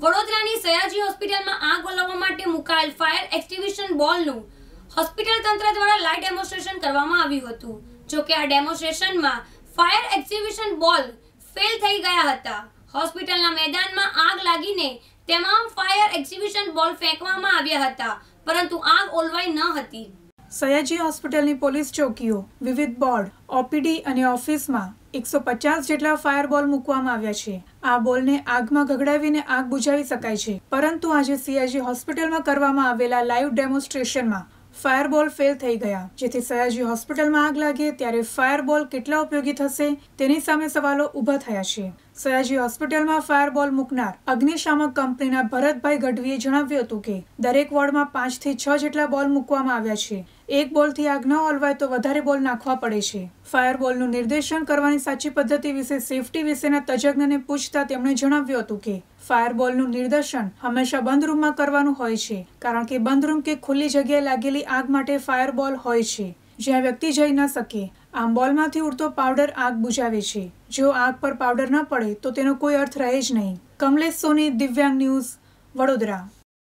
વડોદરાની સયાજી હોસ્પિટલમાં આગ ઓલવવા માટે મુકાયેલ ફાયર એક્સ્ટિવિશન બોલનું હોસ્પિટલ તંત્ર દ્વારા લાઈવ ડેમોન્સ્ટ્રેશન કરવામાં આવ્યું હતું જો કે આ ડેમોન્સ્ટ્રેશનમાં ફાયર એક્ઝિબિશન બોલ ફેલ થઈ ગયા હતા હોસ્પિટલના મેદાનમાં આગ લાગીને તમામ ફાયર એક્ઝિબિશન બોલ ફેંકવામાં આવ્યા હતા પરંતુ આગ ઓલવાઈ ન હતી સયાજી હોસ્પિટલની પોલીસ ચોકીઓ વિવિધ બોર્ડ ઓપીડી અને ઓફિસમાં એકસો પચાસ જેટલા ફાયર બોલ મૂકવામાં આવ્યા છે આ બોલને આગમાં ગગડાવીને આગ બુજાવી શકાય છે પરંતુ આજે સીઆઈજી હોસ્પિટલમાં કરવામાં આવેલા લાઈવ ડેમોન્સ્ટ્રેશનમાં ફાયરબોલ ફેલ થઈ ગયા જેથી સયાજી હોસ્પિટલમાં આગ લાગે ત્યારે ફાયરબોલ કેટલા ઉપયોગી થશે તેની સામે સવાલો ઊભા થયા છે સયાજી હોસ્પિટલમાં ફાયરબોલ મૂકનાર અગ્નિશામક કંપનીના ભરતભાઈ ગઢવીએ જણાવ્યું હતું કે દરેક વોર્ડમાં પાંચથી છ જેટલા બોલ મૂકવામાં આવ્યા છે એક બોલથી આગ ન ઓલવાય તો વધારે બોલ નાખવા પડે છે ફાયર બોલનું નિર્દેશન કરવાની સાચી પદ્ધતિ વિશે સેફટી વિશેના તજજ્ઞને પૂછતા તેમણે જણાવ્યું હતું કે ફાયર બોલનું નિર્દેશન હંમેશા બંધ રૂમમાં કરવાનું હોય છે કારણ કે બંધ રૂમ કે ખુલ્લી જગ્યાએ લાગેલી આગ માટે ફાયર બોલ હોય છે જ્યાં વ્યક્તિ જઈ ન શકે આમ બોલમાંથી ઉડતો પાવડર આગ બુજાવે છે જો આગ પર પાવડર ન પડે તો તેનો કોઈ અર્થ રહે જ નહીં કમલેશ સોની દિવ્યાંગ ન્યૂઝ વડોદરા